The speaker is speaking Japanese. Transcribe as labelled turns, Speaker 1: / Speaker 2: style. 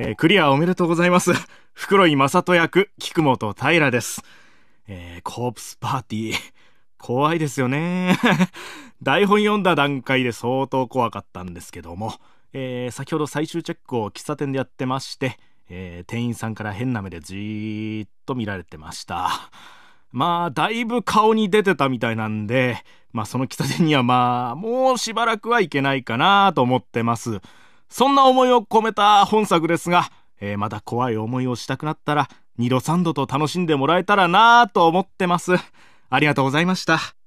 Speaker 1: えー、クリアおめでとうございます。袋井正人役、菊本平です。えー、コープスパーティー。怖いですよね。台本読んだ段階で相当怖かったんですけども、えー、先ほど最終チェックを喫茶店でやってまして、え店員さんから変な目でじーっと見られてました。まあ、だいぶ顔に出てたみたいなんで、まあ、その喫茶店にはまあ、もうしばらくはいけないかなと思ってます。そんな思いを込めた本作ですが、えー、まだ怖い思いをしたくなったら、二度三度と楽しんでもらえたらなぁと思ってます。ありがとうございました。